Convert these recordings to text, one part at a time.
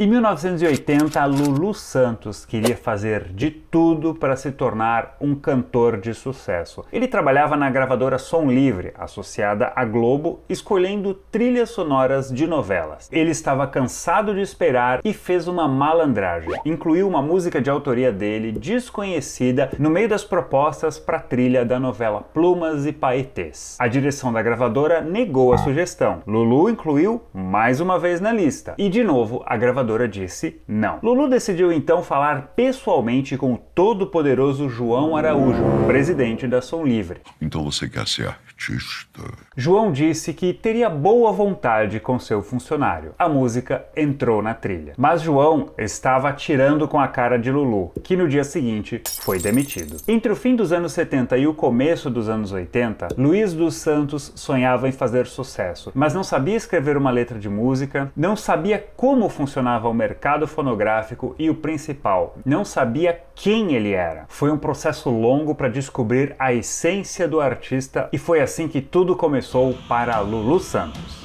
Em 1980, Lulu Santos queria fazer de tudo para se tornar um cantor de sucesso. Ele trabalhava na gravadora Som Livre, associada à Globo, escolhendo trilhas sonoras de novelas. Ele estava cansado de esperar e fez uma malandragem. Incluiu uma música de autoria dele, desconhecida, no meio das propostas para a trilha da novela Plumas e Paetês. A direção da gravadora negou a sugestão. Lulu incluiu mais uma vez na lista. E de novo, a gravadora governadora disse não. Lulu decidiu então falar pessoalmente com o todo-poderoso João Araújo, presidente da Som Livre. Então você quer ser artista. João disse que teria boa vontade com seu funcionário. A música entrou na trilha. Mas João estava atirando com a cara de Lulu, que no dia seguinte foi demitido. Entre o fim dos anos 70 e o começo dos anos 80, Luiz dos Santos sonhava em fazer sucesso, mas não sabia escrever uma letra de música, não sabia como funcionava o mercado fonográfico e o principal, não sabia quem ele era. Foi um processo longo para descobrir a essência do artista e foi assim assim que tudo começou para Lulu Santos.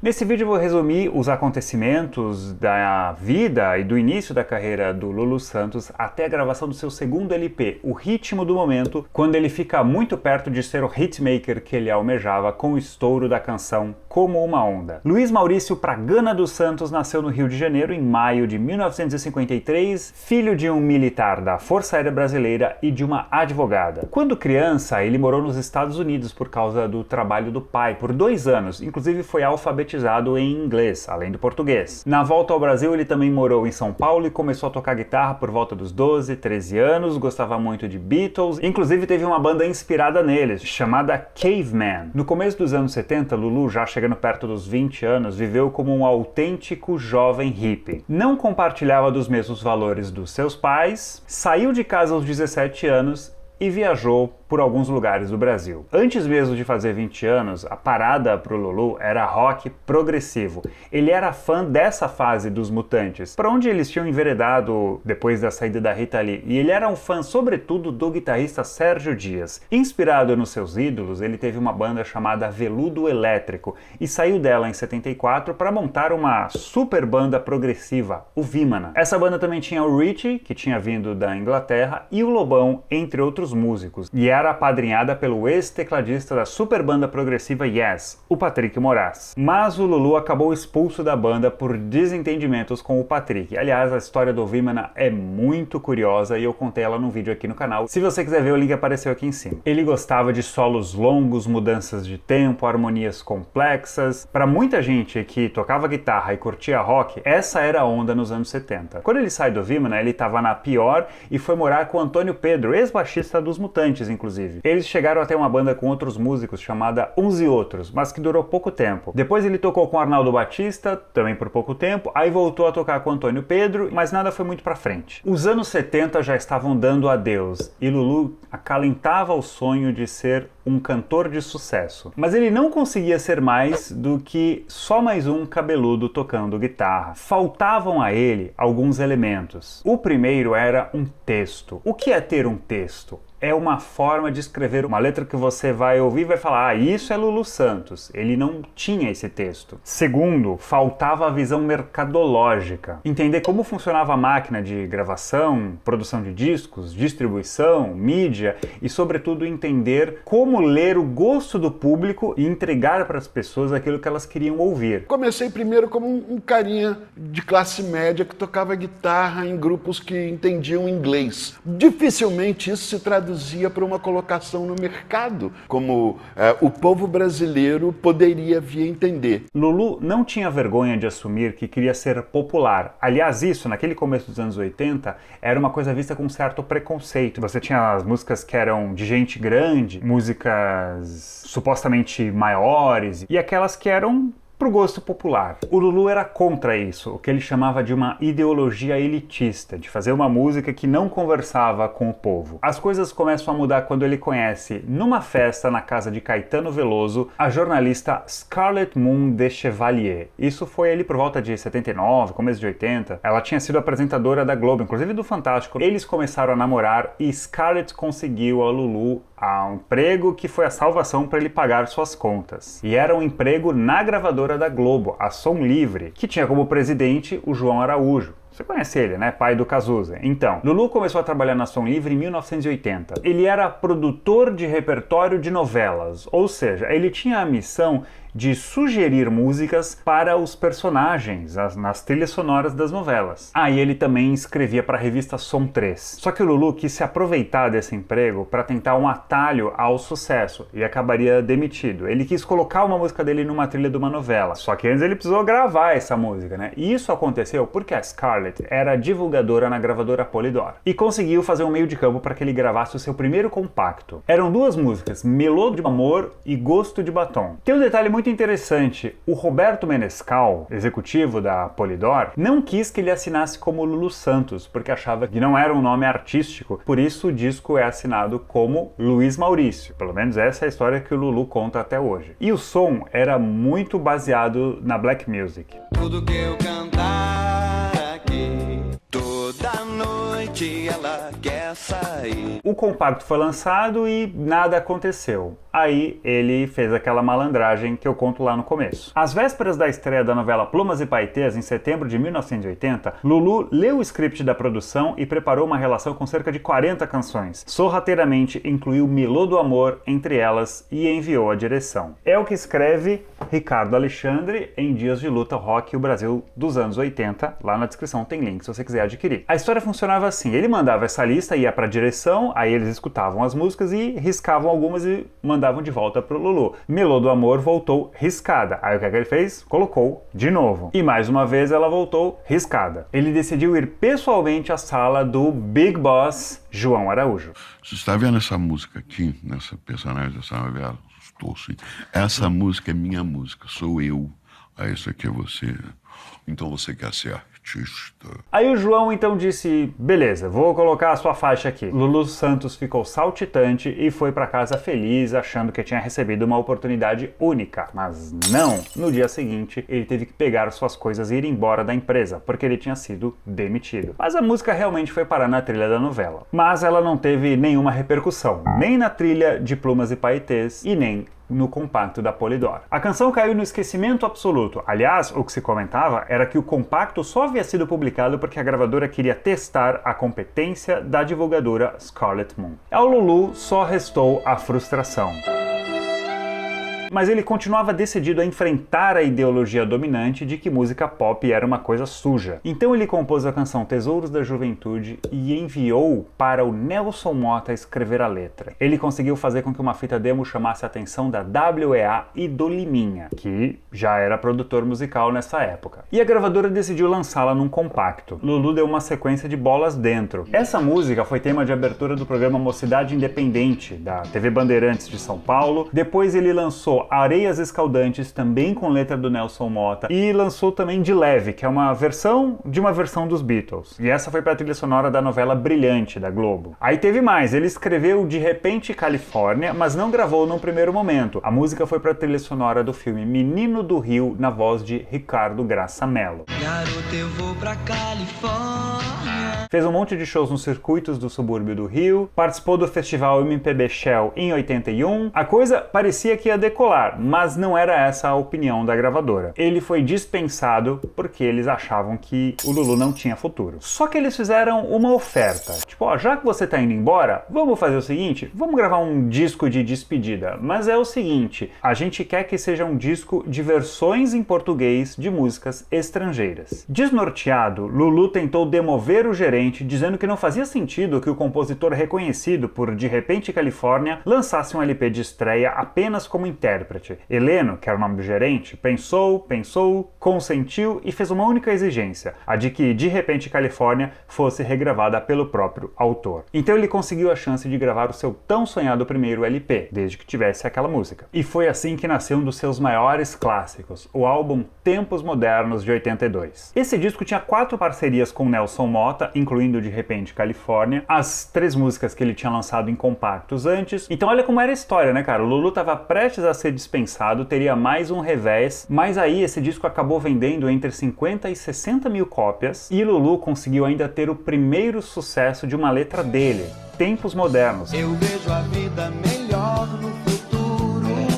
Nesse vídeo eu vou resumir os acontecimentos da vida e do início da carreira do Lulu Santos até a gravação do seu segundo LP, O Ritmo do Momento, quando ele fica muito perto de ser o hitmaker que ele almejava com o estouro da canção como uma onda. Luiz Maurício Pragana dos Santos nasceu no Rio de Janeiro em maio de 1953, filho de um militar da Força Aérea Brasileira e de uma advogada. Quando criança, ele morou nos Estados Unidos por causa do trabalho do pai por dois anos, inclusive foi alfabetizado em inglês, além do português. Na volta ao Brasil, ele também morou em São Paulo e começou a tocar guitarra por volta dos 12, 13 anos, gostava muito de Beatles, inclusive teve uma banda inspirada neles, chamada Caveman. No começo dos anos 70, Lulu já chega chegando perto dos 20 anos, viveu como um autêntico jovem hippie. Não compartilhava dos mesmos valores dos seus pais, saiu de casa aos 17 anos e viajou por alguns lugares do Brasil. Antes mesmo de fazer 20 anos, a parada pro Lulu era rock progressivo. Ele era fã dessa fase dos Mutantes, para onde eles tinham enveredado depois da saída da Rita Lee, e ele era um fã sobretudo do guitarrista Sérgio Dias. Inspirado nos seus ídolos, ele teve uma banda chamada Veludo Elétrico e saiu dela em 74 para montar uma super banda progressiva, o Vimana. Essa banda também tinha o Richie, que tinha vindo da Inglaterra, e o Lobão, entre outros músicos. E é apadrinhada pelo ex-tecladista da super banda progressiva Yes, o Patrick Moraes. Mas o Lulu acabou expulso da banda por desentendimentos com o Patrick. Aliás, a história do Vimana é muito curiosa e eu contei ela num vídeo aqui no canal. Se você quiser ver, o link apareceu aqui em cima. Ele gostava de solos longos, mudanças de tempo, harmonias complexas. Para muita gente que tocava guitarra e curtia rock, essa era a onda nos anos 70. Quando ele sai do Vimana, ele estava na pior e foi morar com Antônio Pedro, ex-baixista dos Mutantes, inclusive inclusive. Eles chegaram até uma banda com outros músicos chamada Uns e Outros, mas que durou pouco tempo. Depois ele tocou com Arnaldo Batista, também por pouco tempo, aí voltou a tocar com Antônio Pedro, mas nada foi muito para frente. Os anos 70 já estavam dando adeus e Lulu acalentava o sonho de ser um cantor de sucesso. Mas ele não conseguia ser mais do que só mais um cabeludo tocando guitarra. Faltavam a ele alguns elementos. O primeiro era um texto. O que é ter um texto? é uma forma de escrever uma letra que você vai ouvir e vai falar: ah, isso é Lulu Santos. Ele não tinha esse texto. Segundo, faltava a visão mercadológica. Entender como funcionava a máquina de gravação, produção de discos, distribuição, mídia e, sobretudo, entender como ler o gosto do público e entregar para as pessoas aquilo que elas queriam ouvir. Comecei primeiro como um carinha de classe média que tocava guitarra em grupos que entendiam inglês. Dificilmente isso se traduz traduzia para uma colocação no mercado, como é, o povo brasileiro poderia vir a entender. Lulu não tinha vergonha de assumir que queria ser popular. Aliás, isso, naquele começo dos anos 80, era uma coisa vista com um certo preconceito. Você tinha as músicas que eram de gente grande, músicas supostamente maiores, e aquelas que eram para o gosto popular. O Lulu era contra isso, o que ele chamava de uma ideologia elitista, de fazer uma música que não conversava com o povo. As coisas começam a mudar quando ele conhece, numa festa na casa de Caetano Veloso, a jornalista Scarlett Moon de Chevalier. Isso foi ali por volta de 79, começo de 80. Ela tinha sido apresentadora da Globo, inclusive do Fantástico. Eles começaram a namorar e Scarlett conseguiu a Lulu a um emprego que foi a salvação para ele pagar suas contas. E era um emprego na gravadora da Globo, a Som Livre, que tinha como presidente o João Araújo. Você conhece ele, né? Pai do Cazuza. Então, Lulu começou a trabalhar na Som Livre em 1980. Ele era produtor de repertório de novelas, ou seja, ele tinha a missão de sugerir músicas para os personagens as, nas trilhas sonoras das novelas. Aí ah, ele também escrevia para a revista Som 3. Só que o Lulu quis se aproveitar desse emprego para tentar um atalho ao sucesso e acabaria demitido. Ele quis colocar uma música dele numa trilha de uma novela. Só que antes ele precisou gravar essa música, né? E isso aconteceu porque a Scarlett era divulgadora na gravadora Polydor e conseguiu fazer um meio de campo para que ele gravasse o seu primeiro compacto. Eram duas músicas, Melô de Amor e Gosto de Batom. Tem um detalhe muito muito interessante. O Roberto Menescal, executivo da Polidor, não quis que ele assinasse como Lulu Santos, porque achava que não era um nome artístico. Por isso o disco é assinado como Luiz Maurício. Pelo menos essa é a história que o Lulu conta até hoje. E o som era muito baseado na black music. Tudo que eu cantar O compacto foi lançado e nada aconteceu. Aí ele fez aquela malandragem que eu conto lá no começo. Às vésperas da estreia da novela Plumas e Paetês, em setembro de 1980, Lulu leu o script da produção e preparou uma relação com cerca de 40 canções. Sorrateiramente incluiu Milô do Amor entre elas e enviou a direção. É o que escreve Ricardo Alexandre em Dias de Luta Rock o Brasil dos anos 80. Lá na descrição tem link se você quiser adquirir. A história funcionava assim: ele mandava essa lista e a para a direção, aí eles escutavam as músicas e riscavam algumas e mandavam de volta para o Lulu. Melô do Amor voltou riscada. Aí o que, é que ele fez? Colocou de novo. E mais uma vez ela voltou riscada. Ele decidiu ir pessoalmente à sala do Big Boss João Araújo. Você está vendo essa música aqui, nessa personagem dessa novela? Estou sim. Essa música é minha música, sou eu. Ah, isso aqui é você. Então você quer ser artista. Aí o João então disse: beleza, vou colocar a sua faixa aqui. Lulu Santos ficou saltitante e foi para casa feliz, achando que tinha recebido uma oportunidade única. Mas não! No dia seguinte, ele teve que pegar suas coisas e ir embora da empresa, porque ele tinha sido demitido. Mas a música realmente foi parar na trilha da novela. Mas ela não teve nenhuma repercussão, nem na trilha de Plumas e Paetês e nem no compacto da Polydor. A canção caiu no esquecimento absoluto. Aliás, o que se comentava era que o compacto só havia sido publicado porque a gravadora queria testar a competência da divulgadora Scarlet Moon. Ao Lulu só restou a frustração mas ele continuava decidido a enfrentar a ideologia dominante de que música pop era uma coisa suja. Então ele compôs a canção Tesouros da Juventude e enviou para o Nelson Mota escrever a letra. Ele conseguiu fazer com que uma fita demo chamasse a atenção da WEA e do Liminha, que já era produtor musical nessa época. E a gravadora decidiu lançá-la num compacto. Lulu deu uma sequência de bolas dentro. Essa música foi tema de abertura do programa Mocidade Independente, da TV Bandeirantes de São Paulo. Depois ele lançou Areias Escaldantes, também com letra do Nelson Mota, e lançou também De Leve, que é uma versão de uma versão dos Beatles. E essa foi para a trilha sonora da novela Brilhante, da Globo. Aí teve mais, ele escreveu De Repente Califórnia, mas não gravou num primeiro momento. A música foi para a trilha sonora do filme Menino do Rio, na voz de Ricardo Graça Mello. Garoto, eu vou pra Califórnia. Fez um monte de shows nos circuitos do subúrbio do Rio, participou do festival MPB Shell em 81. A coisa parecia que ia decolar, mas não era essa a opinião da gravadora. Ele foi dispensado porque eles achavam que o Lulu não tinha futuro. Só que eles fizeram uma oferta. Tipo, ó, já que você tá indo embora, vamos fazer o seguinte, vamos gravar um disco de despedida. Mas é o seguinte, a gente quer que seja um disco de versões em português de músicas estrangeiras. Desnorteado, Lulu tentou demover o gerente, dizendo que não fazia sentido que o compositor reconhecido por De Repente Califórnia lançasse um LP de estreia apenas como intérprete. Heleno, que era o nome do gerente, pensou, pensou, consentiu e fez uma única exigência: a de que De Repente Califórnia fosse regravada pelo próprio autor. Então ele conseguiu a chance de gravar o seu tão sonhado primeiro LP, desde que tivesse aquela música. E foi assim que nasceu um dos seus maiores clássicos, o álbum Tempos Modernos de 82. 2002. Esse disco tinha quatro parcerias com Nelson Mota, incluindo De Repente Califórnia, as três músicas que ele tinha lançado em compactos antes. Então olha como era a história, né, cara? O Lulu estava prestes a ser dispensado, teria mais um revés, mas aí esse disco acabou vendendo entre 50 e 60 mil cópias e Lulu conseguiu ainda ter o primeiro sucesso de uma letra dele, Tempos Modernos. Eu vejo a vida melhor no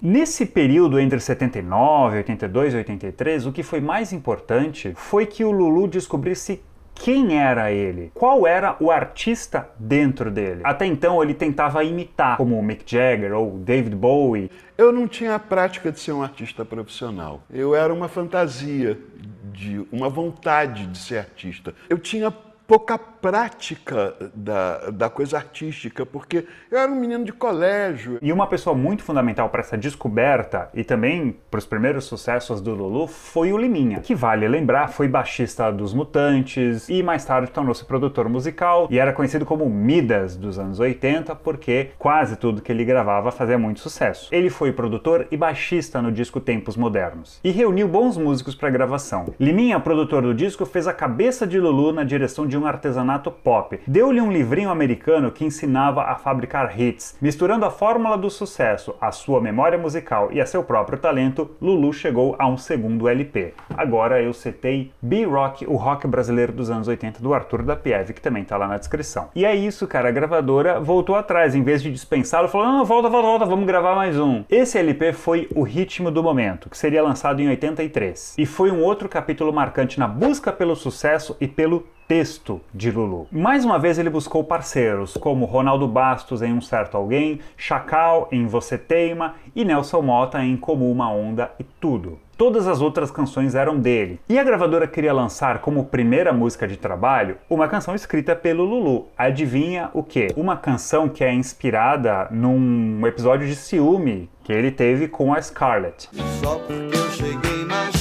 Nesse período entre 79, 82 e 83, o que foi mais importante foi que o Lulu descobrisse quem era ele, qual era o artista dentro dele. Até então ele tentava imitar, como o Mick Jagger ou David Bowie. Eu não tinha a prática de ser um artista profissional. Eu era uma fantasia de uma vontade de ser artista. Eu tinha pouca prática da, da coisa artística, porque eu era um menino de colégio. E uma pessoa muito fundamental para essa descoberta e também para os primeiros sucessos do Lulu foi o Liminha, que vale lembrar, foi baixista dos Mutantes e mais tarde tornou-se produtor musical e era conhecido como Midas dos anos 80, porque quase tudo que ele gravava fazia muito sucesso. Ele foi produtor e baixista no disco Tempos Modernos e reuniu bons músicos para gravação. Liminha, produtor do disco, fez a cabeça de Lulu na direção de um artesanato pop. Deu-lhe um livrinho americano que ensinava a fabricar hits. Misturando a fórmula do sucesso, a sua memória musical e a seu próprio talento, Lulu chegou a um segundo LP. Agora eu citei B-Rock, o rock brasileiro dos anos 80 do Arthur da Pieve, que também tá lá na descrição. E é isso, cara, a gravadora voltou atrás, em vez de dispensá-lo, falou: "Não, ah, volta, volta, volta, vamos gravar mais um". Esse LP foi o ritmo do momento, que seria lançado em 83. E foi um outro capítulo marcante na busca pelo sucesso e pelo texto de Lulu. Mais uma vez ele buscou parceiros, como Ronaldo Bastos em Um Certo Alguém, Chacal em Você Teima e Nelson Mota em Como Uma Onda e Tudo. Todas as outras canções eram dele. E a gravadora queria lançar como primeira música de trabalho uma canção escrita pelo Lulu. Adivinha o que? Uma canção que é inspirada num episódio de ciúme que ele teve com a Scarlett. Só porque eu cheguei mais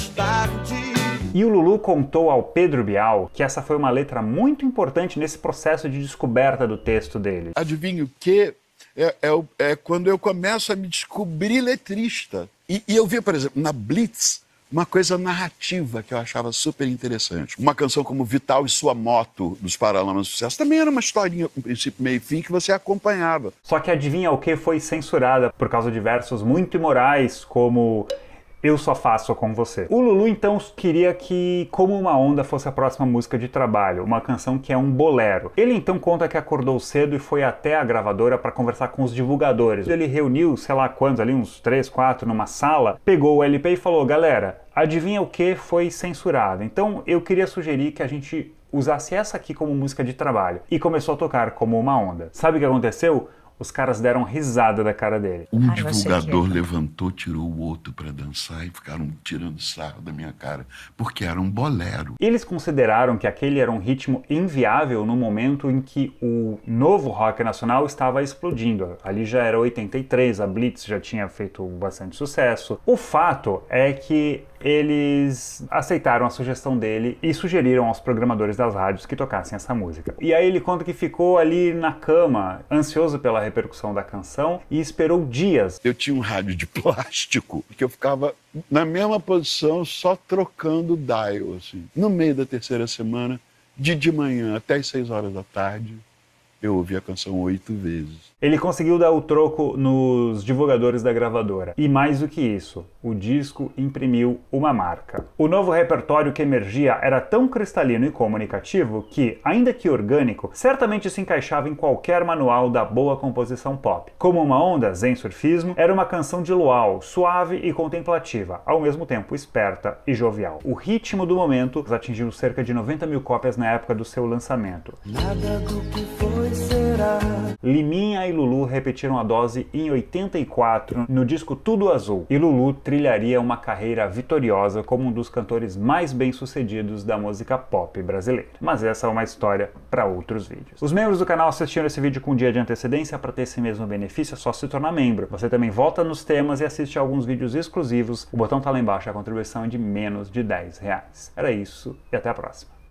e o Lulu contou ao Pedro Bial que essa foi uma letra muito importante nesse processo de descoberta do texto dele. Adivinha o que? É, é, é, quando eu começo a me descobrir letrista. E, e eu vi, por exemplo, na Blitz, uma coisa narrativa que eu achava super interessante. Uma canção como Vital e Sua Moto, dos Paralamas do Sucesso, também era uma historinha com princípio, meio e fim que você acompanhava. Só que Adivinha o que foi censurada por causa de versos muito imorais, como eu Só Faço Com Você. O Lulu então queria que Como Uma Onda fosse a próxima música de trabalho, uma canção que é um bolero. Ele então conta que acordou cedo e foi até a gravadora para conversar com os divulgadores. Ele reuniu, sei lá quantos ali, uns 3, 4 numa sala, pegou o LP e falou: "Galera, adivinha o que foi censurado?". Então eu queria sugerir que a gente usasse essa aqui como música de trabalho e começou a tocar como uma onda. Sabe o que aconteceu? Os caras deram risada da cara dele. Um Ai, divulgador levantou, tirou o outro para dançar e ficaram tirando sarro da minha cara, porque era um bolero. Eles consideraram que aquele era um ritmo inviável no momento em que o novo rock nacional estava explodindo. Ali já era 83, a Blitz já tinha feito bastante sucesso. O fato é que eles aceitaram a sugestão dele e sugeriram aos programadores das rádios que tocassem essa música. E aí ele conta que ficou ali na cama, ansioso pela repercussão da canção e esperou dias. Eu tinha um rádio de plástico que eu ficava na mesma posição, só trocando dial, assim. No meio da terceira semana, de de manhã até as seis horas da tarde, eu ouvi a canção oito vezes. Ele conseguiu dar o troco nos divulgadores da gravadora. E mais do que isso, o disco imprimiu uma marca. O novo repertório que emergia era tão cristalino e comunicativo que, ainda que orgânico, certamente se encaixava em qualquer manual da boa composição pop. Como uma onda zen surfismo, era uma canção de luau, suave e contemplativa, ao mesmo tempo esperta e jovial. O ritmo do momento atingiu cerca de 90 mil cópias na época do seu lançamento. Nada do que foi Liminha e Lulu repetiram a dose em 84 no disco Tudo Azul, e Lulu trilharia uma carreira vitoriosa como um dos cantores mais bem-sucedidos da música pop brasileira. Mas essa é uma história para outros vídeos. Os membros do canal assistiram esse vídeo com um dia de antecedência para ter esse mesmo benefício, é só se tornar membro. Você também volta nos temas e assiste a alguns vídeos exclusivos. O botão tá lá embaixo, a contribuição é de menos de 10 reais. Era isso e até a próxima.